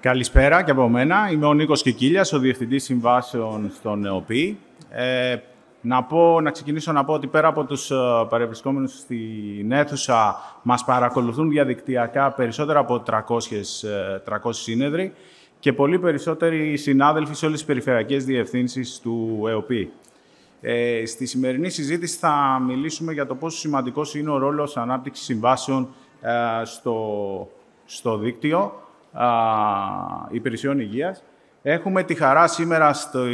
Καλησπέρα και από μένα. Είμαι ο Νίκος Κικίλιας, ο Διευθυντής Συμβάσεων στον ΝΕΟΠΗ. Ε, να, πω, να ξεκινήσω να πω ότι πέρα από τους ε, παρευρισκόμενους στην αίθουσα μας παρακολουθούν διαδικτυακά περισσότερα από 300, 300 ε, σύνεδροι και πολύ περισσότεροι συνάδελφοι σε όλες τις περιφερειακές διευθύνσεις του ΕΟΠΗ. Ε, στη σημερινή συζήτηση θα μιλήσουμε για το πόσο σημαντικός είναι ο ρόλος ανάπτυξης συμβάσεων ε, στο, στο δίκτυο α, υπηρεσιών υγείας. Έχουμε τη χαρά σήμερα στο,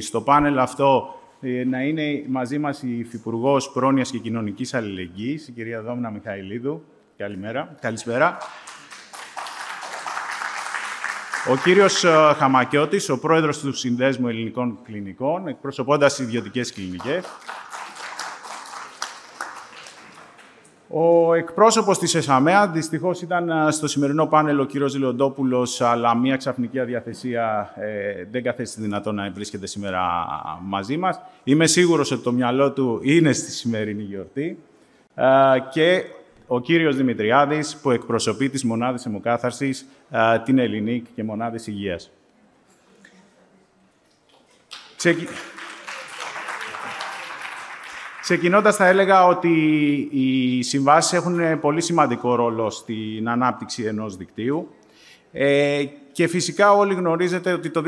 στο πάνελ αυτό ε, να είναι μαζί μας η Υφυπουργός Πρόνοιας και Κοινωνικής Αλληλεγγύης, η κυρία Δόμνα Μιχαηλίδου. Καλημέρα. Καλησπέρα. Ο κύριος ε, Χαμακιώτης, ο πρόεδρος του Συνδέσμου Ελληνικών Κλινικών, εκπροσωπώντας ιδιωτικές κλινικές. Ο εκπρόσωπος της ΕΣΑΜΕΑ, δυστυχώς ήταν στο σημερινό πάνελ ο κύριος Λεοντόπουλος, αλλά μια ξαφνική αδιαθεσία ε, δεν καθέστη δυνατό να βρίσκεται σήμερα μαζί μας. Είμαι σίγουρος ότι το μυαλό του είναι στη σημερινή γιορτή. και ο κύριος Δημητριάδης, που εκπροσωπεί τις μονάδες αιμοκάθαρσης, την Ελληνική και μονάδες υγείας. Ξεκινώντας, θα έλεγα ότι οι συμβάσεις έχουν πολύ σημαντικό ρόλο στην ανάπτυξη ενός δικτύου. Ε, και φυσικά όλοι γνωρίζετε ότι το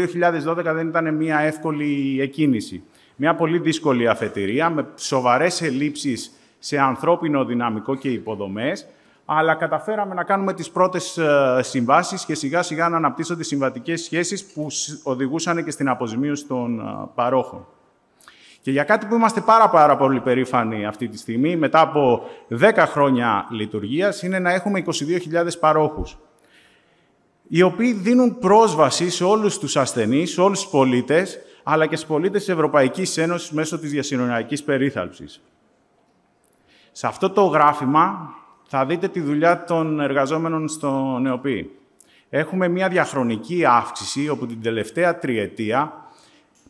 2012 δεν ήταν μια εύκολη εκκίνηση. Μια πολύ δύσκολη αφετηρία με σοβαρές ελλείψεις σε ανθρώπινο δυναμικό και υποδομές, αλλά καταφέραμε να κάνουμε τις πρώτες ε, συμβάσεις και σιγά σιγά να αναπτύσσονται συμβατικές σχέσεις που οδηγούσαν και στην αποζημίωση των ε, παρόχων. Και για κάτι που είμαστε πάρα, πάρα πολύ περήφανοι αυτή τη στιγμή, μετά από 10 χρόνια λειτουργίας, είναι να έχουμε 22.000 παρόχους, οι οποίοι δίνουν πρόσβαση σε όλους τους ασθενείς, σε όλους τους πολίτες, αλλά και στους πολίτες της Ευρωπαϊκής Ένωσης μέσω της διασυνοριακής περίθαλψης. Σε αυτό το γράφημα θα δείτε τη δουλειά των εργαζόμενων στο ΝΕΟΠΗ. Έχουμε μια διαχρονική αύξηση, όπου την τελευταία τριετία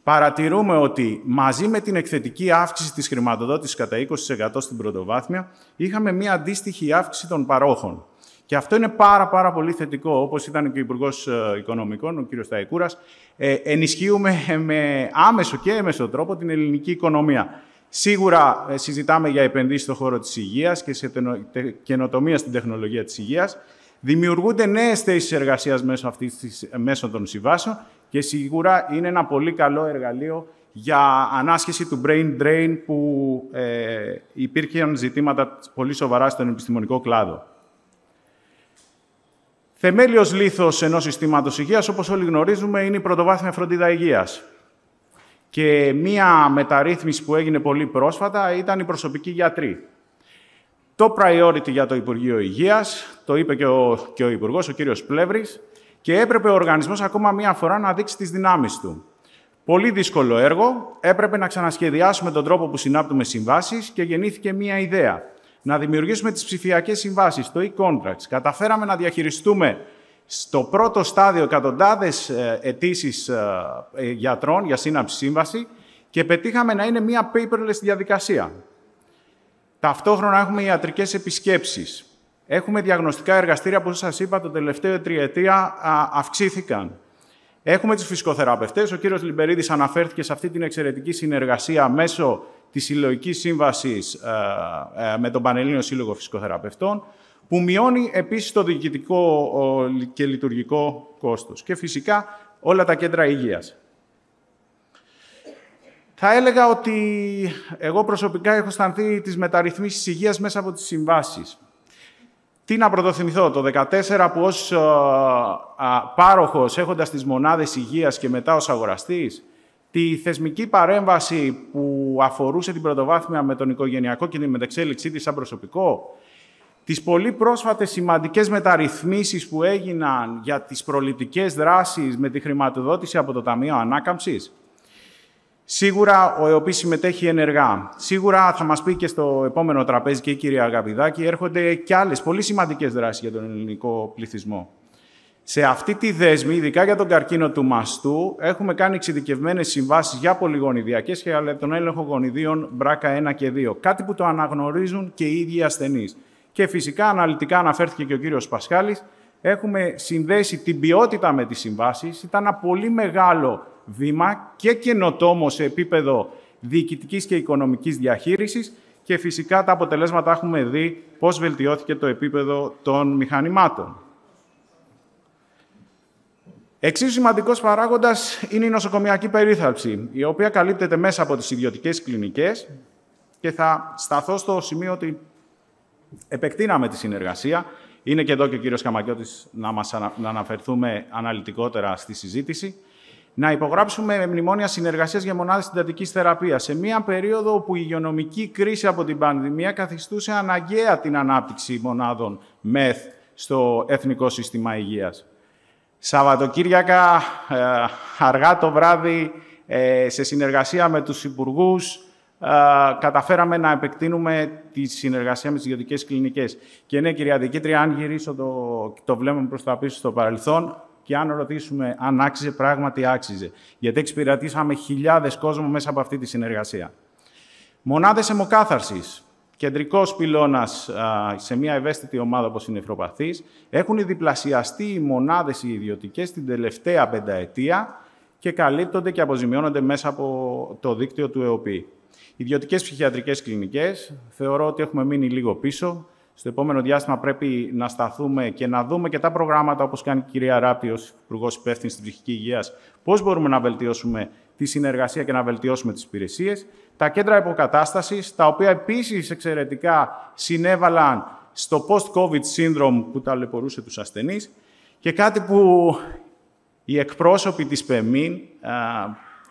παρατηρούμε ότι μαζί με την εκθετική αύξηση της χρηματοδότησης κατά 20% στην πρωτοβάθμια, είχαμε μία αντίστοιχη αύξηση των παρόχων. Και αυτό είναι πάρα, πάρα πολύ θετικό, όπως ήταν και ο Υπουργός ε, Οικονομικών, ο κ. Σταϊκούρας. Ε, ενισχύουμε με άμεσο και έμεσο τρόπο την ελληνική οικονομία. Σίγουρα ε, συζητάμε για επενδύσεις στον χώρο της υγείας και σε καινοτομία στην τεχνολογία της υγείας. Δημιουργούνται νέες θέσεις εργασίας μέσω, αυτής μέσω των συμβάσεων και σίγουρα είναι ένα πολύ καλό εργαλείο για ανάσχεση του brain drain που ε, υπήρχαν ζητήματα πολύ σοβαρά στον επιστημονικό κλάδο. Θεμέλιος λίθος ενός συστήματος υγείας, όπως όλοι γνωρίζουμε, είναι η πρωτοβάθμια φροντίδα υγείας. Και μία μεταρρύθμιση που έγινε πολύ πρόσφατα ήταν η προσωπική γιατρή. Το priority για το Υπουργείο Υγείας, το είπε και ο, και ο Υπουργός, ο κύριος Πλεύρης, και έπρεπε ο οργανισμός ακόμα μία φορά να δείξει τις δυνάμεις του. Πολύ δύσκολο έργο, έπρεπε να ξανασχεδιάσουμε τον τρόπο που συνάπτουμε συμβάσεις και γεννήθηκε μία ιδέα. Να δημιουργήσουμε τις ψηφιακές συμβάσεις, το e-contracts. Καταφέραμε να διαχειριστούμε στο πρώτο στάδιο εκατοντάδες ε, αιτήσεις ε, ε, γιατρών για σύναψη σύμβαση και πετύχαμε να είναι μία paperless διαδικασία. Ταυτόχρονα έχουμε ιατρικές επισκέψεις. Έχουμε διαγνωστικά εργαστήρια που σας είπα το τελευταίο τριετία αυξήθηκαν. Έχουμε τους φυσικοθεραπευτές. Ο κύριος Λιμπερίδης αναφέρθηκε σε αυτή την εξαιρετική συνεργασία μέσω της συλλογικής σύμβασης ε, ε, με τον Πανελλήνιο Σύλλογο Φυσικοθεραπευτών, που μειώνει επίσης το διοικητικό και λειτουργικό κόστος. Και φυσικά όλα τα κέντρα υγείας. Θα έλεγα ότι εγώ προσωπικά έχω αισθανθεί τις μεταρρυθμίσεις υγείας μέσα από τις συμβάσεις. Τι να πρωτοθυμηθώ, το 14 που ως α, ε, α, πάροχος έχοντας τις μονάδες υγείας και μετά ως αγοραστής, τη θεσμική παρέμβαση που αφορούσε την πρωτοβάθμια με τον οικογενειακό και την μεταξέλιξή της σαν προσωπικό, τις πολύ πρόσφατες σημαντικές μεταρρυθμίσεις που έγιναν για τις προληπτικές δράσεις με τη χρηματοδότηση από το Ταμείο Ανάκαμψης, Σίγουρα ο ΕΟΠΗ συμμετέχει ενεργά. Σίγουρα θα μας πει και στο επόμενο τραπέζι και η κυρία Αγαπηδάκη, έρχονται και άλλες πολύ σημαντικές δράσεις για τον ελληνικό πληθυσμό. Σε αυτή τη δέσμη, ειδικά για τον καρκίνο του μαστού, έχουμε κάνει εξειδικευμένες συμβάσεις για πολυγονιδιακές και για τον έλεγχο γονιδίων μπράκα 1 και 2. Κάτι που το αναγνωρίζουν και οι ίδιοι ασθενείς. Και φυσικά αναλυτικά αναφέρθηκε και ο κύριος Πασχάλης, έχουμε συνδέσει την ποιότητα με τις συμβάσεις. Ήταν ένα πολύ μεγάλο βήμα και καινοτόμο σε επίπεδο διοικητικής και οικονομικής διαχείρισης και φυσικά τα αποτελέσματα έχουμε δει πώς βελτιώθηκε το επίπεδο των μηχανημάτων. Εξίσου σημαντικός παράγοντας είναι η νοσοκομιακή περίθαλψη, η οποία καλύπτεται μέσα από τις ιδιωτικές κλινικές και θα σταθώ στο σημείο ότι επεκτείναμε τη συνεργασία. Είναι και εδώ και ο κύριος Καμακιώτης να, μας, να αναφερθούμε αναλυτικότερα στη συζήτηση. Να υπογράψουμε μνημόνια συνεργασίας για μονάδες συντατικής θεραπείας σε μια περίοδο όπου η υγειονομική κρίση από την πανδημία καθιστούσε αναγκαία την ανάπτυξη μονάδων ΜΕΘ στο Εθνικό Σύστημα Υγείας. Σαββατοκύριακα, ε, αργά το βράδυ, ε, σε συνεργασία με τους υπουργούς, καταφέραμε να επεκτείνουμε τη συνεργασία με τις ιδιωτικές κλινικές. Και ναι, κυρία Δικήτρη, αν γυρίσω το, το βλέμμα προς τα πίσω στο παρελθόν, και αν ρωτήσουμε αν άξιζε, πράγματι άξιζε. Γιατί εξυπηρετήσαμε χιλιάδες κόσμο μέσα από αυτή τη συνεργασία. Μονάδες αιμοκάθαρσης, κεντρικός πυλώνας σε μια ευαίσθητη ομάδα όπως είναι η έχουν διπλασιαστεί οι μονάδες οι ιδιωτικές την τελευταία πενταετία και καλύπτονται και αποζημιώνονται μέσα από το δίκτυο του ΕΟΠΗ. Ιδιωτικές ψυχιατρικές κλινικές. Θεωρώ ότι έχουμε μείνει λίγο πίσω. Στο επόμενο διάστημα πρέπει να σταθούμε και να δούμε και τα προγράμματα, όπως κάνει η κυρία Ράπτη ως Υπουργός Υπεύθυνης τη Ψυχική Υγείας, πώς μπορούμε να βελτιώσουμε τη συνεργασία και να βελτιώσουμε τις υπηρεσίες. Τα κέντρα υποκατάστασης, τα οποία επίσης εξαιρετικά συνέβαλαν στο post-COVID syndrome που ταλαιπωρούσε τους ασθενείς και κάτι που οι εκπρόσωποι της ΠΕΜΗΝ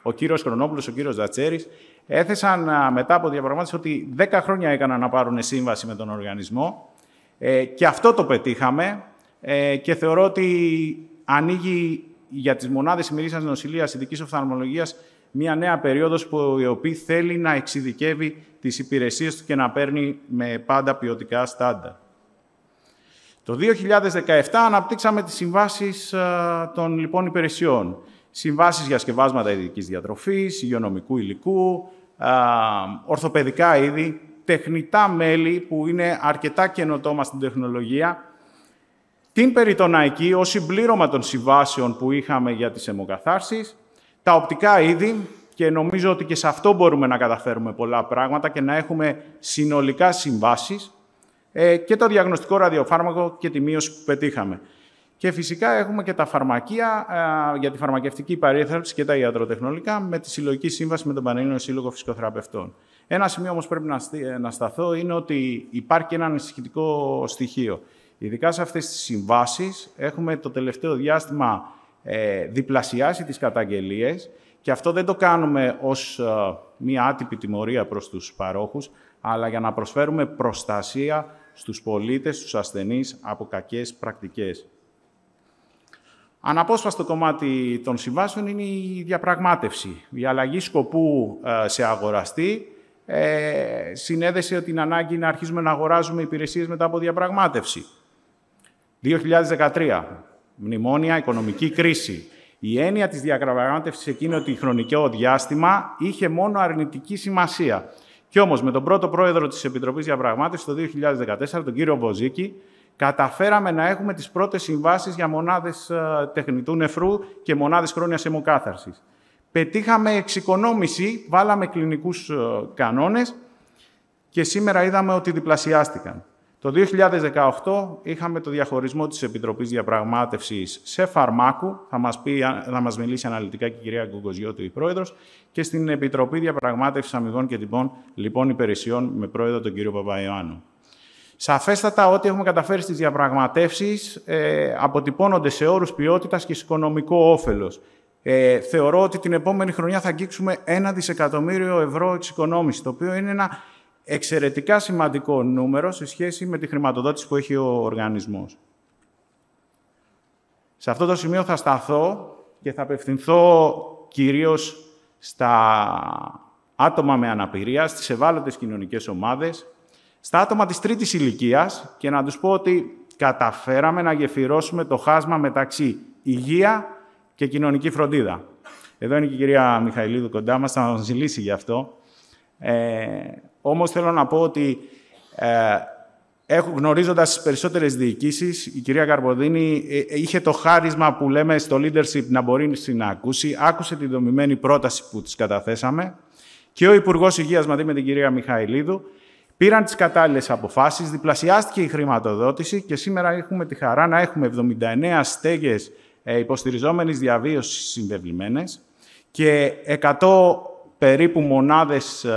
ο κύριος Χρονόπουλος, ο κύριος Δατσέρης, έθεσαν μετά από διαπραγμάτευση ότι 10 χρόνια έκαναν να πάρουν σύμβαση με τον οργανισμό. Ε, και αυτό το πετύχαμε ε, και θεωρώ ότι ανοίγει για τις μονάδες ημερήσιας νοσηλείας ειδικής οφθαλμολογίας μια νέα περίοδος που η οποία θέλει να εξειδικεύει τις υπηρεσίες του και να παίρνει με πάντα ποιοτικά στάντα. Το 2017 αναπτύξαμε τις συμβάσεις των λοιπόν υπηρεσιών συμβάσεις για σκευάσματα ειδικής διατροφής, υγειονομικού υλικού, ορθοπαιδικά είδη, τεχνητά μέλη που είναι αρκετά καινοτόμα στην τεχνολογία, την περιτοναϊκή ως συμπλήρωμα των συμβάσεων που είχαμε για τις αιμοκαθάρσεις, τα οπτικά είδη, και νομίζω ότι και σε αυτό μπορούμε να καταφέρουμε πολλά πράγματα και να έχουμε συνολικά συμβάσεις, ε, και το διαγνωστικό ραδιοφάρμακο και τη μείωση που πετύχαμε. Και φυσικά έχουμε και τα φαρμακεία για τη φαρμακευτική παρήθαλψη και τα ιατροτεχνολικά με τη συλλογική σύμβαση με τον Πανελλήνιο Σύλλογο Φυσικοθεραπευτών. Ένα σημείο όμως πρέπει να σταθώ είναι ότι υπάρχει ένα ανησυχητικό στοιχείο. Ειδικά σε αυτές τις συμβάσεις έχουμε το τελευταίο διάστημα ε, διπλασιάσει τις καταγγελίες και αυτό δεν το κάνουμε ως ε, μία άτυπη τιμωρία προς τους παρόχους, αλλά για να προσφέρουμε προστασία στους πολίτες, στους ασθενείς από κακές πρακτικές. Αναπόσπαστο κομμάτι των συμβάσεων είναι η διαπραγμάτευση. Η αλλαγή σκοπού ε, σε αγοραστή ε, συνέδεσε την ανάγκη να αρχίσουμε να αγοράζουμε υπηρεσίες μετά από διαπραγμάτευση. 2013, μνημόνια, οικονομική κρίση. Η έννοια της διαπραγμάτευσης εκείνο ότι χρονικό διάστημα είχε μόνο αρνητική σημασία. Και όμως με τον πρώτο πρόεδρο της Επιτροπής Διαπραγμάτευσης το 2014, τον κύριο Βοζίκη, καταφέραμε να έχουμε τις πρώτες συμβάσεις για μονάδες ε, τεχνητού νεφρού και μονάδες χρόνιας αιμοκάθαρσης. Πετύχαμε εξοικονόμηση, βάλαμε κλινικούς ε, κανόνες και σήμερα είδαμε ότι διπλασιάστηκαν. Το 2018 είχαμε το διαχωρισμό της Επιτροπής Διαπραγμάτευσης σε φαρμάκου, θα μας, πει, θα μας μιλήσει αναλυτικά και η κυρία Γκουγκοζιώτη, η πρόεδρος, και στην Επιτροπή Διαπραγμάτευσης Αμοιβών και Τυπών Λοιπόν Υπηρεσιών με πρόεδρο τον κύριο Παπαϊωάννου. Σαφέστατα, ό,τι έχουμε καταφέρει στις διαπραγματεύσεις ε, αποτυπώνονται σε όρους ποιότητας και σε οικονομικό όφελος. Ε, θεωρώ ότι την επόμενη χρονιά θα αγγίξουμε ένα δισεκατομμύριο ευρώ εξοικονόμηση, το οποίο είναι ένα εξαιρετικά σημαντικό νούμερο σε σχέση με τη χρηματοδότηση που έχει ο οργανισμός. Σε αυτό το σημείο θα σταθώ και θα απευθυνθώ κυρίως στα άτομα με αναπηρία, στις ευάλωτες κοινωνικές ομάδες, στα άτομα της τρίτης ηλικίας και να τους πω ότι καταφέραμε να γεφυρώσουμε το χάσμα μεταξύ υγεία και κοινωνική φροντίδα. Εδώ είναι και η κυρία Μιχαηλίδου κοντά μας, θα μας μιλήσει γι' αυτό. Ε, όμως θέλω να πω ότι ε, έχω, γνωρίζοντας τις περισσότερες διοικήσεις, η κυρία Καρποδίνη ε, είχε το χάρισμα που λέμε στο leadership να μπορεί να ακούσει. Άκουσε τη δομημένη πρόταση που της καταθέσαμε και ο Υπουργός Υγείας μαζί με την κυρία Μιχαηλίδου Πήραν τις κατάλληλες αποφάσεις, διπλασιάστηκε η χρηματοδότηση και σήμερα έχουμε τη χαρά να έχουμε 79 στέγες ε, υποστηριζόμενης διαβίωσης συνδευλημένες και 100 περίπου μονάδες ε,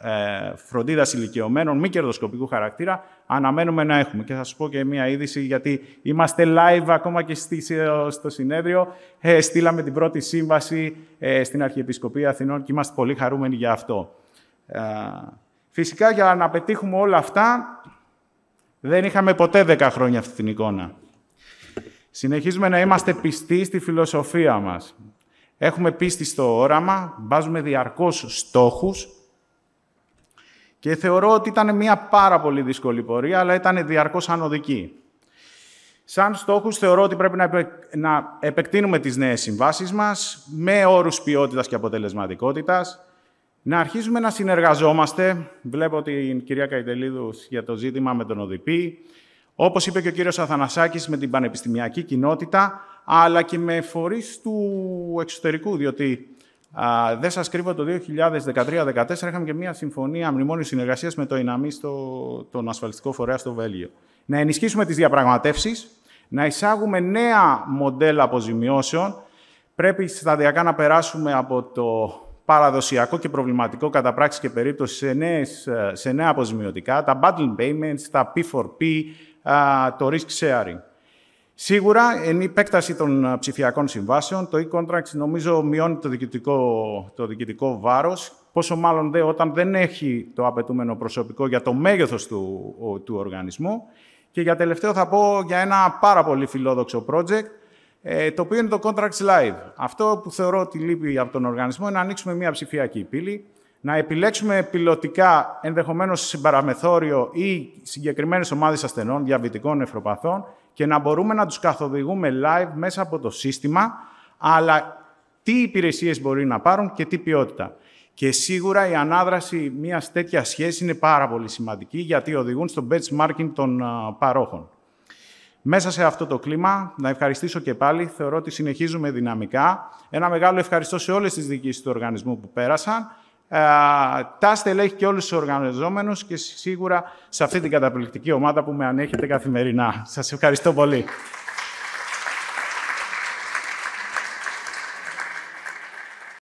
ε, φροντίδας ηλικιωμένων μη κερδοσκοπικού χαρακτήρα αναμένουμε να έχουμε. Και θα σας πω και μία είδηση, γιατί είμαστε live ακόμα και στο συνέδριο. στείλαμε την πρώτη σύμβαση στην Αρχιεπισκοπή Αθηνών και είμαστε πολύ χαρούμενοι για αυτό. Φυσικά για να πετύχουμε όλα αυτά δεν είχαμε ποτέ 10 χρόνια αυτή την εικόνα. Συνεχίζουμε να είμαστε πιστοί στη φιλοσοφία μας. Έχουμε πίστη στο όραμα, βάζουμε διαρκώς στόχους και θεωρώ ότι ήταν μια πάρα πολύ δύσκολη πορεία, αλλά ήταν διαρκώς ανωδική. Σαν στόχους θεωρώ ότι πρέπει να επεκτείνουμε τις νέες συμβάσεις μας με όρους ποιότητας και αποτελεσματικότητας, να αρχίσουμε να συνεργαζόμαστε. Βλέπω την κυρία Καϊτελίδους για το ζήτημα με τον ΟΔΙΠΗ. Όπως είπε και ο κύριος Αθανασάκης, με την πανεπιστημιακή κοινότητα, αλλά και με φορείς του εξωτερικού, διότι α, δεν σας κρύβω, το 2013-2014 είχαμε και μια συμφωνία μνημόνιου συνεργασίας με το ΙΝΑΜΗ, στο, τον ασφαλιστικό φορέα στο Βέλγιο. Να ενισχύσουμε τις διαπραγματεύσεις, να εισάγουμε νέα μοντέλα αποζημιώσεων, πρέπει σταδιακά να περάσουμε από το παραδοσιακό και προβληματικό κατά πράξη και περίπτωση σε, ε, νέα αποζημιωτικά, τα bundling payments, τα P4P, το risk sharing. Σίγουρα, εν υπέκταση των ε, ψηφιακών συμβάσεων, το e contracts νομίζω μειώνει το διοικητικό, το διοικητικό βάρος, πόσο μάλλον δε όταν δεν έχει το απαιτούμενο προσωπικό για το μέγεθος του, του οργανισμού. Και για τελευταίο θα πω για ένα πάρα πολύ φιλόδοξο project, ε, το οποίο είναι το Contracts Live. Αυτό που θεωρώ ότι λείπει από τον οργανισμό είναι να ανοίξουμε μια ψηφιακή πύλη, να επιλέξουμε πιλωτικά ενδεχομένως συμπαραμεθόριο ή συγκεκριμένες ομάδες ασθενών, διαβητικών νευροπαθών και να μπορούμε να τους καθοδηγούμε live μέσα από το σύστημα, αλλά τι υπηρεσίες μπορεί να πάρουν και τι ποιότητα. Και σίγουρα η ανάδραση μιας τέτοιας σχέσης είναι πάρα πολύ σημαντική γιατί οδηγούν στο benchmarking των παρόχων. Μέσα σε αυτό το κλίμα, να ευχαριστήσω και πάλι, θεωρώ ότι συνεχίζουμε δυναμικά. Ένα μεγάλο ευχαριστώ σε όλες τις διοικήσεις του οργανισμού που πέρασαν, ε, τα στελέχη και όλους τους οργανωζόμενους και σίγουρα σε αυτή την καταπληκτική ομάδα που με ανέχετε καθημερινά. Σας ευχαριστώ πολύ.